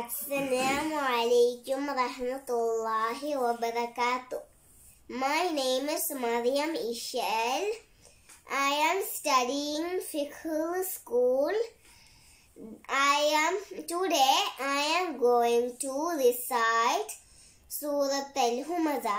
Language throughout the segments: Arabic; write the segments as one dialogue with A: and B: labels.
A: Assalamu alaikum rahmatullahi wa barakatuh. My name is Mariam Ishel. I am studying Fiqh school. I am today I am going to recite Surah Al-Humaza.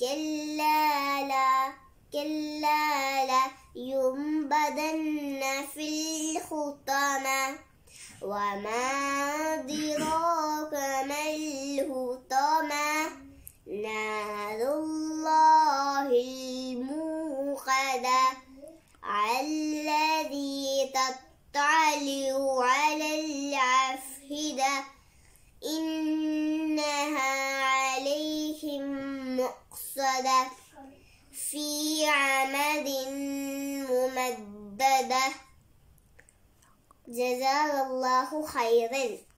A: كلا لا كلا لا ينبذن في الحطمة وما أدراك ما الهطمة نار الله الموقدة الذي تطلع على الأفئدة إن ممددة في عمد ممددة جزاك الله خيرا